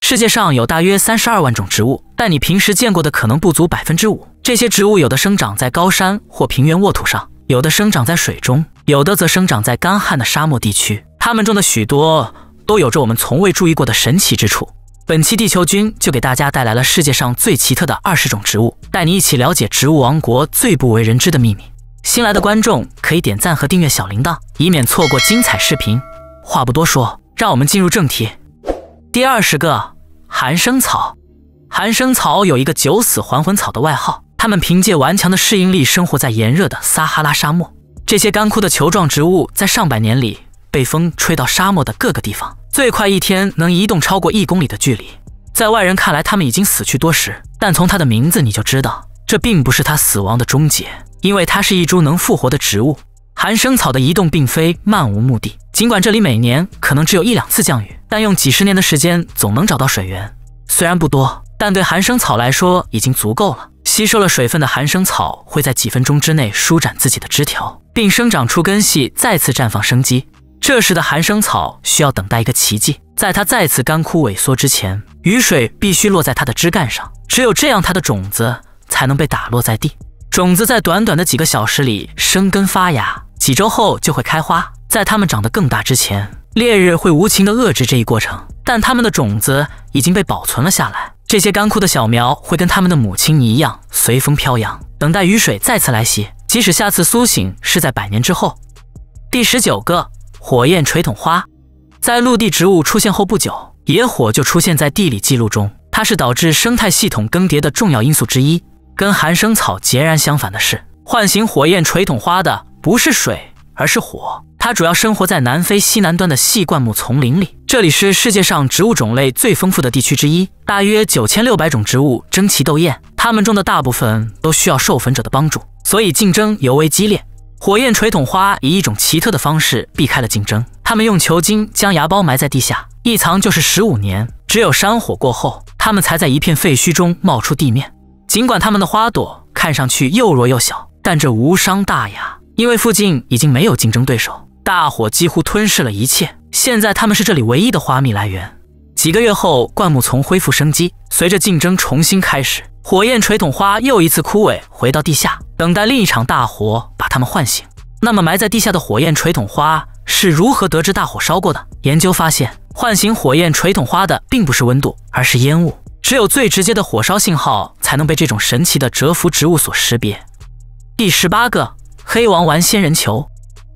世界上有大约三十二万种植物，但你平时见过的可能不足百分之五。这些植物有的生长在高山或平原沃土上，有的生长在水中，有的则生长在干旱的沙漠地区。它们中的许多都有着我们从未注意过的神奇之处。本期地球君就给大家带来了世界上最奇特的二十种植物，带你一起了解植物王国最不为人知的秘密。新来的观众可以点赞和订阅小铃铛，以免错过精彩视频。话不多说，让我们进入正题。第二十个寒生草，寒生草有一个“九死还魂草”的外号。它们凭借顽强的适应力，生活在炎热的撒哈拉沙漠。这些干枯的球状植物，在上百年里被风吹到沙漠的各个地方，最快一天能移动超过一公里的距离。在外人看来，它们已经死去多时，但从它的名字你就知道，这并不是它死亡的终结。因为它是一株能复活的植物，寒生草的移动并非漫无目的。尽管这里每年可能只有一两次降雨，但用几十年的时间总能找到水源。虽然不多，但对寒生草来说已经足够了。吸收了水分的寒生草会在几分钟之内舒展自己的枝条，并生长出根系，再次绽放生机。这时的寒生草需要等待一个奇迹，在它再次干枯萎缩之前，雨水必须落在它的枝干上。只有这样，它的种子才能被打落在地。种子在短短的几个小时里生根发芽，几周后就会开花。在它们长得更大之前，烈日会无情地遏制这一过程。但它们的种子已经被保存了下来。这些干枯的小苗会跟它们的母亲一样随风飘扬，等待雨水再次来袭。即使下次苏醒是在百年之后。第十九个，火焰锤筒花。在陆地植物出现后不久，野火就出现在地理记录中。它是导致生态系统更迭的重要因素之一。跟寒生草截然相反的是，唤醒火焰锤桶花的不是水，而是火。它主要生活在南非西南端的细灌木丛林里，这里是世界上植物种类最丰富的地区之一，大约九千六百种植物争奇斗艳。它们中的大部分都需要授粉者的帮助，所以竞争尤为激烈。火焰锤桶花以一种奇特的方式避开了竞争，它们用球茎将芽孢埋在地下，一藏就是十五年，只有山火过后，它们才在一片废墟中冒出地面。尽管它们的花朵看上去又弱又小，但这无伤大雅，因为附近已经没有竞争对手。大火几乎吞噬了一切，现在它们是这里唯一的花蜜来源。几个月后，灌木丛恢复生机，随着竞争重新开始，火焰锤桶花又一次枯萎，回到地下，等待另一场大火把它们唤醒。那么，埋在地下的火焰锤桶花是如何得知大火烧过的？研究发现，唤醒火焰锤桶花的并不是温度，而是烟雾。只有最直接的火烧信号才能被这种神奇的蛰伏植物所识别。第十八个，黑王丸仙人球。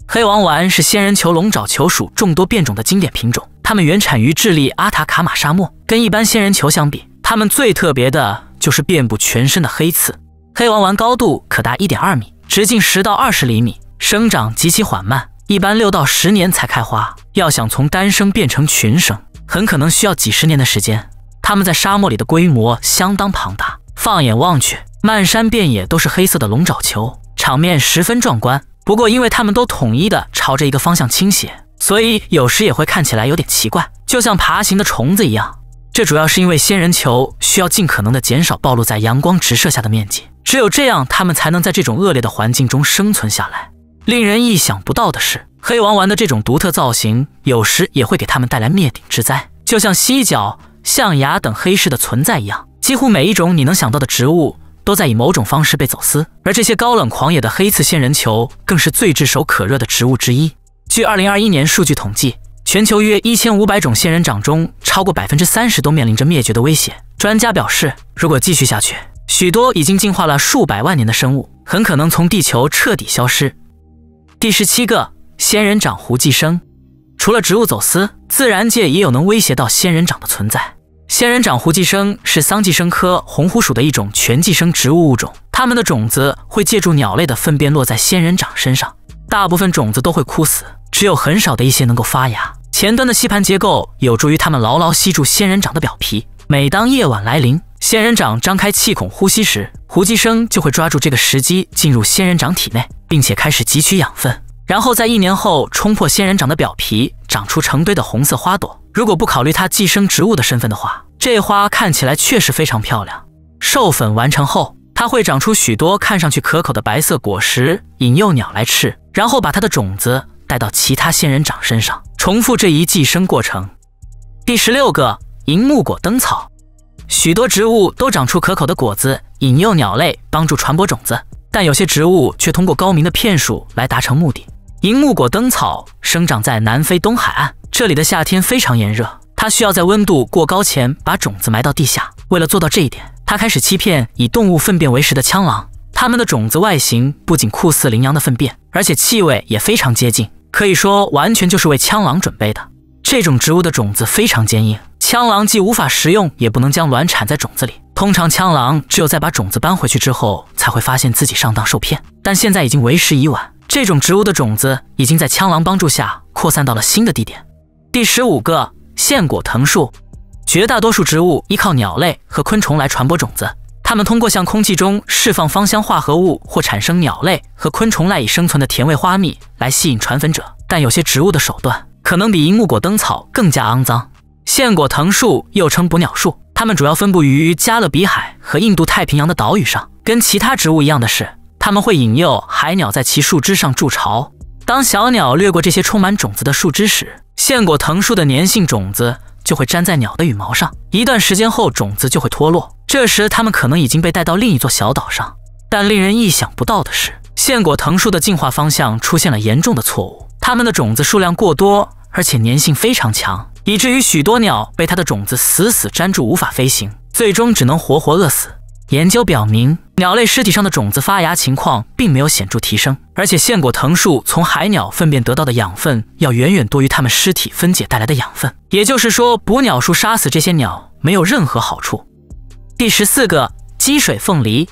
黑王丸是仙人球龙爪球属众多变种的经典品种，它们原产于智利阿塔卡马沙漠。跟一般仙人球相比，它们最特别的就是遍布全身的黑刺。黑王丸高度可达一点二米，直径十到二十厘米，生长极其缓慢，一般六到十年才开花。要想从单生变成群生，很可能需要几十年的时间。他们在沙漠里的规模相当庞大，放眼望去，漫山遍野都是黑色的龙爪球，场面十分壮观。不过，因为他们都统一的朝着一个方向倾斜，所以有时也会看起来有点奇怪，就像爬行的虫子一样。这主要是因为仙人球需要尽可能的减少暴露在阳光直射下的面积，只有这样，它们才能在这种恶劣的环境中生存下来。令人意想不到的是，黑王丸的这种独特造型，有时也会给他们带来灭顶之灾，就像犀角。象牙等黑市的存在一样，几乎每一种你能想到的植物都在以某种方式被走私，而这些高冷狂野的黑刺仙人球，更是最炙手可热的植物之一。据二零二一年数据统计，全球约一千五百种仙人掌中，超过百分之三十都面临着灭绝的威胁。专家表示，如果继续下去，许多已经进化了数百万年的生物，很可能从地球彻底消失。第十七个，仙人掌胡寄生。除了植物走私，自然界也有能威胁到仙人掌的存在。仙人掌胡寄生是桑寄生科红狐属的一种全寄生植物物种，它们的种子会借助鸟类的粪便落在仙人掌身上，大部分种子都会枯死，只有很少的一些能够发芽。前端的吸盘结构有助于它们牢牢吸住仙人掌的表皮。每当夜晚来临，仙人掌张开气孔呼吸时，胡寄生就会抓住这个时机进入仙人掌体内，并且开始汲取养分。然后在一年后冲破仙人掌的表皮，长出成堆的红色花朵。如果不考虑它寄生植物的身份的话，这花看起来确实非常漂亮。授粉完成后，它会长出许多看上去可口的白色果实，引诱鸟来吃，然后把它的种子带到其他仙人掌身上，重复这一寄生过程。第十六个，银木果灯草。许多植物都长出可口的果子，引诱鸟类帮助传播种子，但有些植物却通过高明的骗术来达成目的。银木果灯草生长在南非东海岸，这里的夏天非常炎热。它需要在温度过高前把种子埋到地下。为了做到这一点，它开始欺骗以动物粪便为食的枪狼。它们的种子外形不仅酷似羚羊的粪便，而且气味也非常接近，可以说完全就是为枪狼准备的。这种植物的种子非常坚硬，枪狼既无法食用，也不能将卵产在种子里。通常，枪狼只有在把种子搬回去之后，才会发现自己上当受骗。但现在已经为时已晚。这种植物的种子已经在枪狼帮助下扩散到了新的地点。第十五个线果藤树，绝大多数植物依靠鸟类和昆虫来传播种子，它们通过向空气中释放芳香化合物或产生鸟类和昆虫赖以生存的甜味花蜜来吸引传粉者。但有些植物的手段可能比银木果灯草更加肮脏。线果藤树又称捕鸟树，它们主要分布于加勒比海和印度太平洋的岛屿上。跟其他植物一样的是。他们会引诱海鸟在其树枝上筑巢。当小鸟掠过这些充满种子的树枝时，腺果藤树的粘性种子就会粘在鸟的羽毛上。一段时间后，种子就会脱落。这时，它们可能已经被带到另一座小岛上。但令人意想不到的是，腺果藤树的进化方向出现了严重的错误。它们的种子数量过多，而且粘性非常强，以至于许多鸟被它的种子死死粘住，无法飞行，最终只能活活饿死。研究表明，鸟类尸体上的种子发芽情况并没有显著提升，而且腺果藤树从海鸟粪便得到的养分要远远多于它们尸体分解带来的养分。也就是说，捕鸟树杀死这些鸟没有任何好处。第十四个，积水凤梨。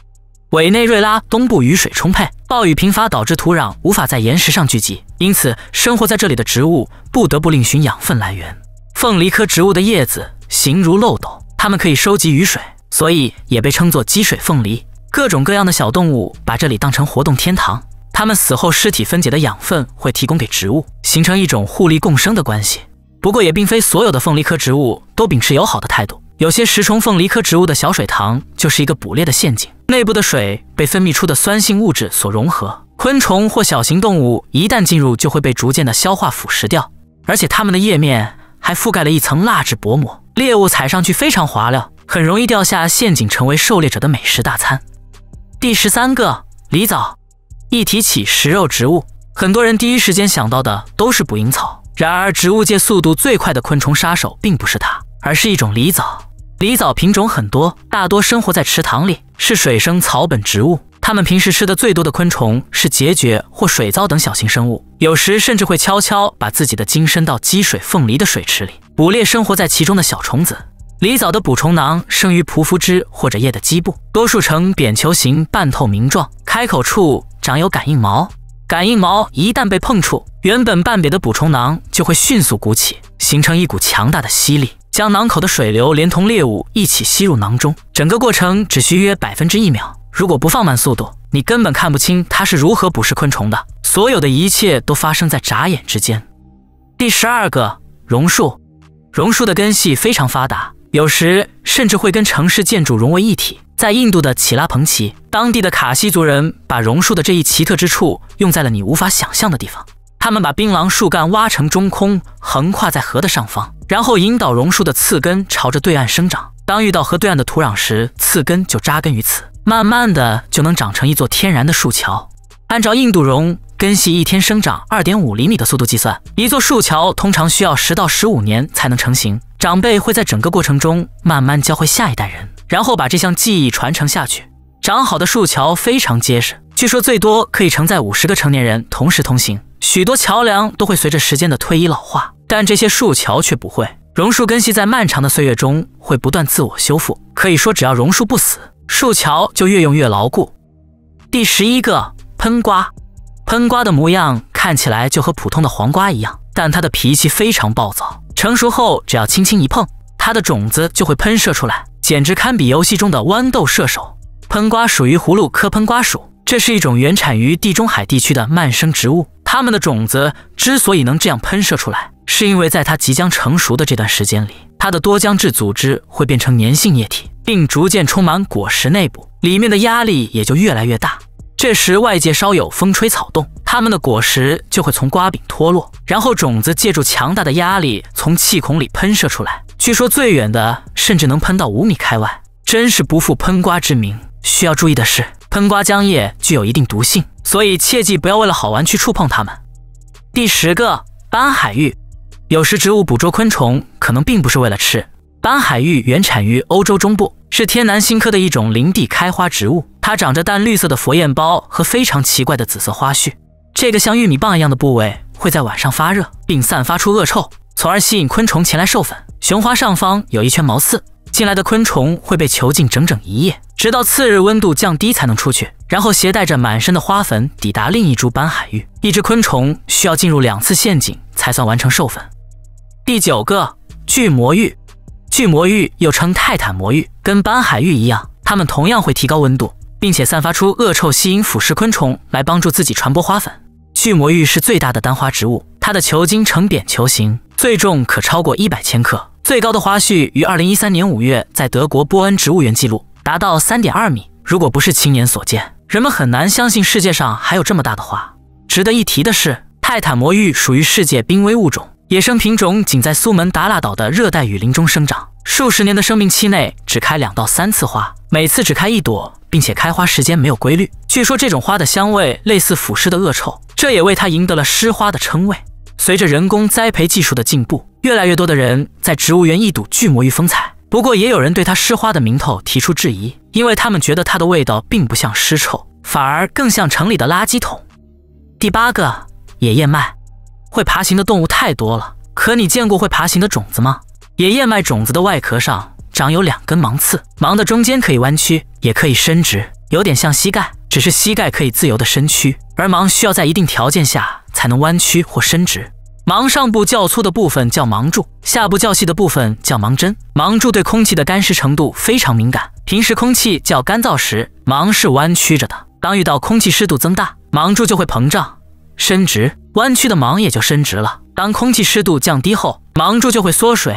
委内瑞拉东部雨水充沛，暴雨频发导致土壤无法在岩石上聚集，因此生活在这里的植物不得不另寻养分来源。凤梨科植物的叶子形如漏斗，它们可以收集雨水。所以也被称作积水凤梨。各种各样的小动物把这里当成活动天堂。它们死后尸体分解的养分会提供给植物，形成一种互利共生的关系。不过也并非所有的凤梨科植物都秉持友好的态度。有些食虫凤梨科植物的小水塘就是一个捕猎的陷阱。内部的水被分泌出的酸性物质所融合，昆虫或小型动物一旦进入就会被逐渐的消化腐蚀掉。而且它们的叶面还覆盖了一层蜡质薄膜，猎物踩上去非常滑溜。很容易掉下陷阱，成为狩猎者的美食大餐。第十三个狸藻，一提起食肉植物，很多人第一时间想到的都是捕蝇草。然而，植物界速度最快的昆虫杀手并不是它，而是一种狸藻。狸藻品种很多，大多生活在池塘里，是水生草本植物。它们平时吃的最多的昆虫是孑孓或水蚤等小型生物，有时甚至会悄悄把自己的精伸到积水凤梨的水池里，捕猎生活在其中的小虫子。狸藻的捕虫囊生于匍匐枝或者叶的基部，多数呈扁球形、半透明状，开口处长有感应毛。感应毛一旦被碰触，原本半瘪的捕虫囊就会迅速鼓起，形成一股强大的吸力，将囊口的水流连同猎物一起吸入囊中。整个过程只需约百分之一秒，如果不放慢速度，你根本看不清它是如何捕食昆虫的。所有的一切都发生在眨眼之间。第十二个，榕树。榕树的根系非常发达。有时甚至会跟城市建筑融为一体。在印度的奇拉彭奇，当地的卡西族人把榕树的这一奇特之处用在了你无法想象的地方。他们把槟榔树干挖成中空，横跨在河的上方，然后引导榕树的次根朝着对岸生长。当遇到河对岸的土壤时，次根就扎根于此，慢慢的就能长成一座天然的树桥。按照印度榕。根系一天生长二点五厘米的速度计算，一座树桥通常需要十到十五年才能成型。长辈会在整个过程中慢慢教会下一代人，然后把这项技艺传承下去。长好的树桥非常结实，据说最多可以承载五十个成年人同时通行。许多桥梁都会随着时间的推移老化，但这些树桥却不会。榕树根系在漫长的岁月中会不断自我修复，可以说只要榕树不死，树桥就越用越牢固。第十一个喷瓜。喷瓜的模样看起来就和普通的黄瓜一样，但它的脾气非常暴躁。成熟后，只要轻轻一碰，它的种子就会喷射出来，简直堪比游戏中的豌豆射手。喷瓜属于葫芦科喷瓜属，这是一种原产于地中海地区的蔓生植物。它们的种子之所以能这样喷射出来，是因为在它即将成熟的这段时间里，它的多浆质组织会变成粘性液体，并逐渐充满果实内部，里面的压力也就越来越大。这时，外界稍有风吹草动，它们的果实就会从瓜柄脱落，然后种子借助强大的压力从气孔里喷射出来。据说最远的甚至能喷到五米开外，真是不负“喷瓜”之名。需要注意的是，喷瓜浆液具有一定毒性，所以切记不要为了好玩去触碰它们。第十个斑海芋，有时植物捕捉昆虫可能并不是为了吃。斑海芋原产于欧洲中部，是天南星科的一种林地开花植物。它长着淡绿色的佛焰苞和非常奇怪的紫色花序，这个像玉米棒一样的部位会在晚上发热，并散发出恶臭，从而吸引昆虫前来授粉。雄花上方有一圈毛刺，进来的昆虫会被囚禁整整一夜，直到次日温度降低才能出去，然后携带着满身的花粉抵达另一株斑海芋。一只昆虫需要进入两次陷阱才算完成授粉。第九个巨魔芋，巨魔芋又称泰坦魔芋，跟斑海芋一样，它们同样会提高温度。并且散发出恶臭，吸引腐蚀昆虫来帮助自己传播花粉。巨魔芋是最大的单花植物，它的球茎呈扁球形，最重可超过一百千克，最高的花序于二零一三年五月在德国波恩植物园记录达到三点二米。如果不是亲眼所见，人们很难相信世界上还有这么大的花。值得一提的是，泰坦魔芋属于世界濒危物种。野生品种仅在苏门答腊岛的热带雨林中生长，数十年的生命期内只开两到三次花，每次只开一朵，并且开花时间没有规律。据说这种花的香味类似腐尸的恶臭，这也为它赢得了“尸花”的称谓。随着人工栽培技术的进步，越来越多的人在植物园一睹巨魔芋风采。不过，也有人对它“尸花”的名头提出质疑，因为他们觉得它的味道并不像尸臭，反而更像城里的垃圾桶。第八个野燕麦。会爬行的动物太多了，可你见过会爬行的种子吗？野燕麦种子的外壳上长有两根芒刺，芒的中间可以弯曲，也可以伸直，有点像膝盖，只是膝盖可以自由的伸曲，而芒需要在一定条件下才能弯曲或伸直。芒上部较粗的部分叫芒柱，下部较细的部分叫芒针。芒柱对空气的干湿程度非常敏感，平时空气较干燥时，芒是弯曲着的；当遇到空气湿度增大，芒柱就会膨胀伸直。弯曲的芒也就伸直了。当空气湿度降低后，芒柱就会缩水、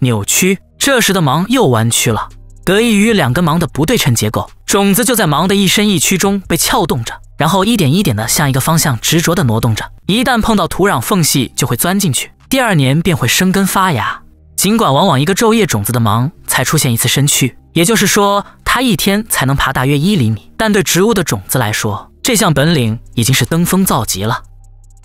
扭曲，这时的芒又弯曲了。得益于两根芒的不对称结构，种子就在芒的一伸一曲中被撬动着，然后一点一点地向一个方向执着地挪动着。一旦碰到土壤缝隙，就会钻进去。第二年便会生根发芽。尽管往往一个昼夜，种子的芒才出现一次身躯，也就是说，它一天才能爬大约一厘米。但对植物的种子来说，这项本领已经是登峰造极了。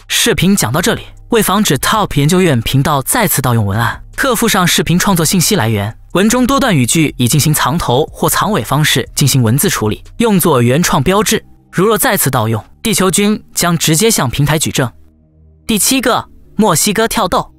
视频讲到这里，为防止 Top 研究院频道再次盗用文案，特附上视频创作信息来源。文中多段语句已进行藏头或藏尾方式进行文字处理，用作原创标志。如若再次盗用，地球君将直接向平台举证。第七个墨西哥跳豆，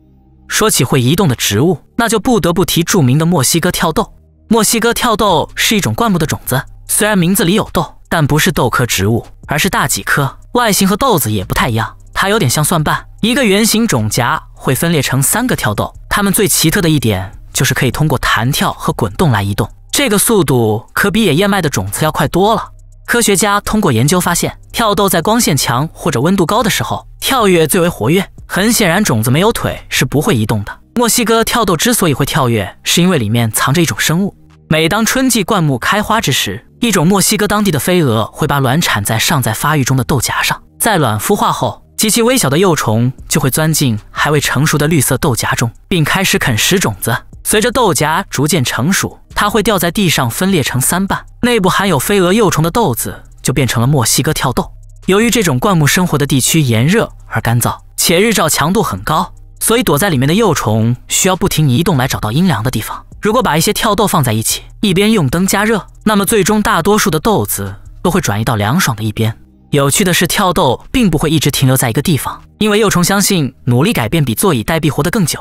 说起会移动的植物，那就不得不提著名的墨西哥跳豆。墨西哥跳豆是一种灌木的种子，虽然名字里有豆，但不是豆科植物，而是大戟科，外形和豆子也不太一样。它有点像蒜瓣，一个圆形种荚会分裂成三个跳豆。它们最奇特的一点就是可以通过弹跳和滚动来移动，这个速度可比野燕麦的种子要快多了。科学家通过研究发现，跳豆在光线强或者温度高的时候跳跃最为活跃。很显然，种子没有腿是不会移动的。墨西哥跳豆之所以会跳跃，是因为里面藏着一种生物。每当春季灌木开花之时，一种墨西哥当地的飞蛾会把卵产在尚在发育中的豆荚上，在卵孵化后。极其微小的幼虫就会钻进还未成熟的绿色豆荚中，并开始啃食种子。随着豆荚逐渐成熟，它会掉在地上，分裂成三瓣，内部含有飞蛾幼虫的豆子就变成了墨西哥跳豆。由于这种灌木生活的地区炎热而干燥，且日照强度很高，所以躲在里面的幼虫需要不停移动来找到阴凉的地方。如果把一些跳豆放在一起，一边用灯加热，那么最终大多数的豆子都会转移到凉爽的一边。有趣的是，跳豆并不会一直停留在一个地方，因为幼虫相信努力改变比坐以待毙活得更久。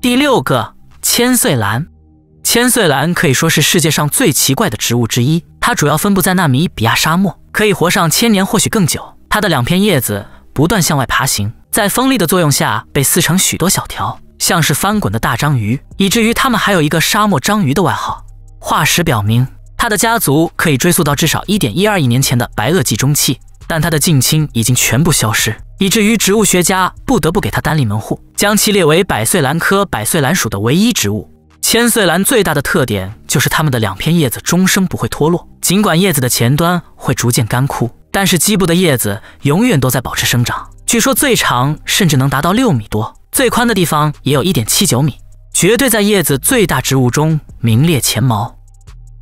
第六个，千岁兰。千岁兰可以说是世界上最奇怪的植物之一，它主要分布在纳米比亚沙漠，可以活上千年，或许更久。它的两片叶子不断向外爬行，在风力的作用下被撕成许多小条，像是翻滚的大章鱼，以至于它们还有一个“沙漠章鱼”的外号。化石表明。它的家族可以追溯到至少一点一二亿年前的白垩纪中期，但它的近亲已经全部消失，以至于植物学家不得不给它单立门户，将其列为百岁兰科百岁兰属的唯一植物。千岁兰最大的特点就是它们的两片叶子终生不会脱落，尽管叶子的前端会逐渐干枯，但是基部的叶子永远都在保持生长。据说最长甚至能达到六米多，最宽的地方也有一点七九米，绝对在叶子最大植物中名列前茅。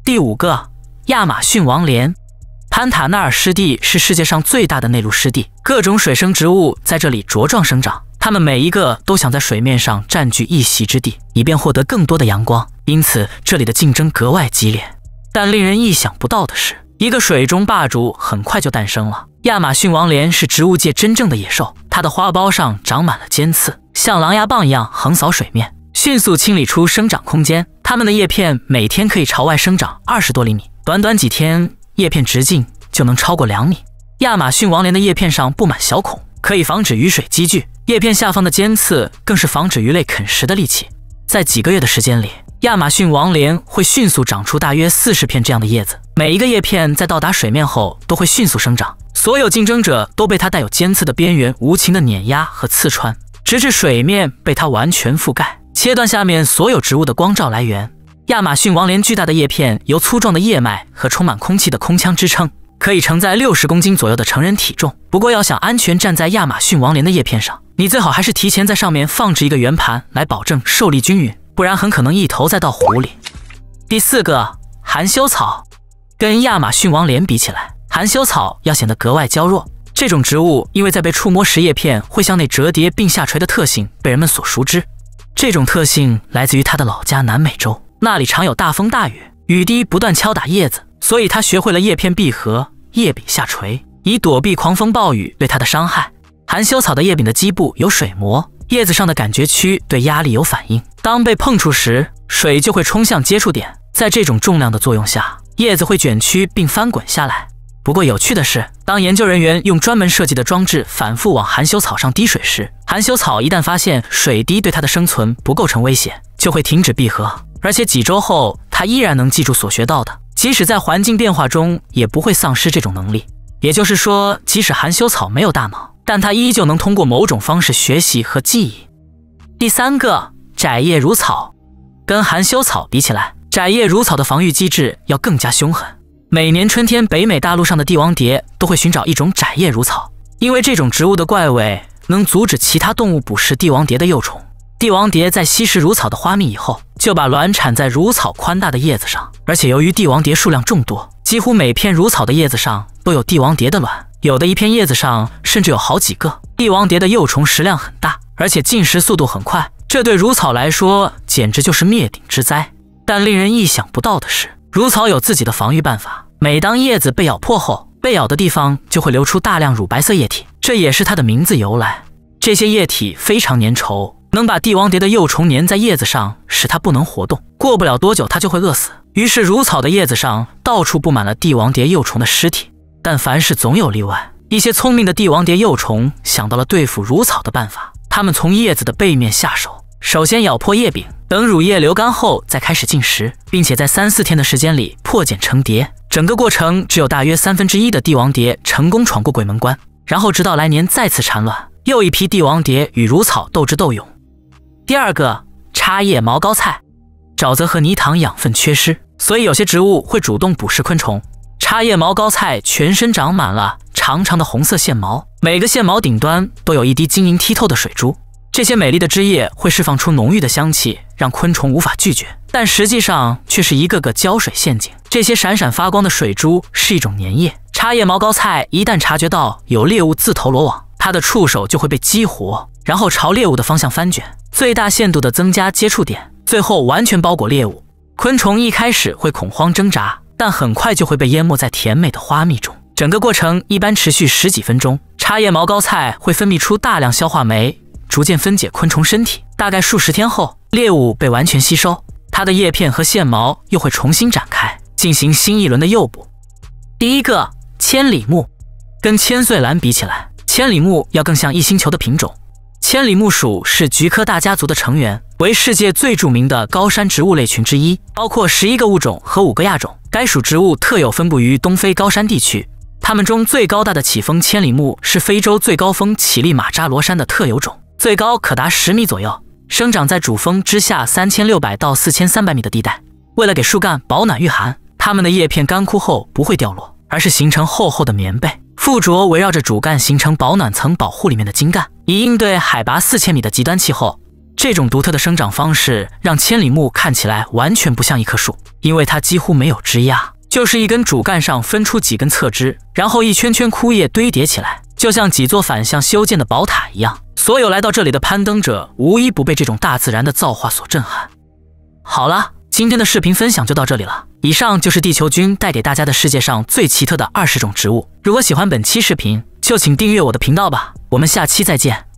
第五个，亚马逊王莲。潘塔纳尔湿地是世界上最大的内陆湿地，各种水生植物在这里茁壮生长。它们每一个都想在水面上占据一席之地，以便获得更多的阳光，因此这里的竞争格外激烈。但令人意想不到的是，一个水中霸主很快就诞生了。亚马逊王莲是植物界真正的野兽，它的花苞上长满了尖刺，像狼牙棒一样横扫水面，迅速清理出生长空间。它们的叶片每天可以朝外生长二十多厘米，短短几天，叶片直径就能超过两米。亚马逊王莲的叶片上布满小孔，可以防止雨水积聚；叶片下方的尖刺更是防止鱼类啃食的利器。在几个月的时间里，亚马逊王莲会迅速长出大约四十片这样的叶子。每一个叶片在到达水面后都会迅速生长，所有竞争者都被它带有尖刺的边缘无情的碾压和刺穿，直至水面被它完全覆盖。切断下面所有植物的光照来源。亚马逊王莲巨大的叶片由粗壮的叶脉和充满空气的空腔支撑，可以承载六十公斤左右的成人体重。不过，要想安全站在亚马逊王莲的叶片上，你最好还是提前在上面放置一个圆盘来保证受力均匀，不然很可能一头栽到湖里。第四个，含羞草，跟亚马逊王莲比起来，含羞草要显得格外娇弱。这种植物因为在被触摸时叶片会向内折叠并下垂的特性被人们所熟知。这种特性来自于他的老家南美洲，那里常有大风大雨，雨滴不断敲打叶子，所以他学会了叶片闭合，叶柄下垂，以躲避狂风暴雨对他的伤害。含羞草的叶柄的基部有水膜，叶子上的感觉区对压力有反应，当被碰触时，水就会冲向接触点，在这种重量的作用下，叶子会卷曲并翻滚下来。不过有趣的是。当研究人员用专门设计的装置反复往含羞草上滴水时，含羞草一旦发现水滴对它的生存不构成威胁，就会停止闭合。而且几周后，它依然能记住所学到的，即使在环境变化中也不会丧失这种能力。也就是说，即使含羞草没有大脑，但它依旧能通过某种方式学习和记忆。第三个窄叶如草，跟含羞草比起来，窄叶如草的防御机制要更加凶狠。每年春天，北美大陆上的帝王蝶都会寻找一种窄叶如草，因为这种植物的怪味能阻止其他动物捕食帝王蝶的幼虫。帝王蝶在吸食如草的花蜜以后，就把卵产在如草宽大的叶子上。而且由于帝王蝶数量众多，几乎每片如草的叶子上都有帝王蝶的卵，有的一片叶子上甚至有好几个。帝王蝶的幼虫食量很大，而且进食速度很快，这对如草来说简直就是灭顶之灾。但令人意想不到的是，如草有自己的防御办法。每当叶子被咬破后，被咬的地方就会流出大量乳白色液体，这也是它的名字由来。这些液体非常粘稠，能把帝王蝶的幼虫粘在叶子上，使它不能活动。过不了多久，它就会饿死。于是，如草的叶子上到处布满了帝王蝶幼虫的尸体。但凡事总有例外，一些聪明的帝王蝶幼虫想到了对付如草的办法，它们从叶子的背面下手。首先咬破叶柄，等乳液流干后再开始进食，并且在三四天的时间里破茧成蝶。整个过程只有大约三分之一的帝王蝶成功闯过鬼门关，然后直到来年再次产卵，又一批帝王蝶与乳草斗智斗勇。第二个插叶毛膏菜，沼泽和泥塘养分缺失，所以有些植物会主动捕食昆虫。插叶毛膏菜全身长满了长长的红色线毛，每个线毛顶端都有一滴晶莹剔透的水珠。这些美丽的枝叶会释放出浓郁的香气，让昆虫无法拒绝，但实际上却是一个个浇水陷阱。这些闪闪发光的水珠是一种粘液。插叶毛膏菜一旦察觉到有猎物自投罗网，它的触手就会被激活，然后朝猎物的方向翻卷，最大限度的增加接触点，最后完全包裹猎物。昆虫一开始会恐慌挣扎，但很快就会被淹没在甜美的花蜜中。整个过程一般持续十几分钟。插叶毛膏菜会分泌出大量消化酶。逐渐分解昆虫身体，大概数十天后，猎物被完全吸收，它的叶片和腺毛又会重新展开，进行新一轮的诱捕。第一个千里木，跟千岁兰比起来，千里木要更像一星球的品种。千里木属是菊科大家族的成员，为世界最著名的高山植物类群之一，包括十一个物种和五个亚种。该属植物特有分布于东非高山地区，它们中最高大的起峰千里木是非洲最高峰乞力马扎罗山的特有种。最高可达十米左右，生长在主峰之下三千六百到四千三百米的地带。为了给树干保暖御寒，它们的叶片干枯后不会掉落，而是形成厚厚的棉被，附着围绕着主干形成保暖层，保护里面的茎干，以应对海拔四千米的极端气候。这种独特的生长方式让千里木看起来完全不像一棵树，因为它几乎没有枝丫，就是一根主干上分出几根侧枝，然后一圈圈枯叶堆叠起来，就像几座反向修建的宝塔一样。所有来到这里的攀登者，无一不被这种大自然的造化所震撼。好了，今天的视频分享就到这里了。以上就是地球君带给大家的世界上最奇特的二十种植物。如果喜欢本期视频，就请订阅我的频道吧。我们下期再见。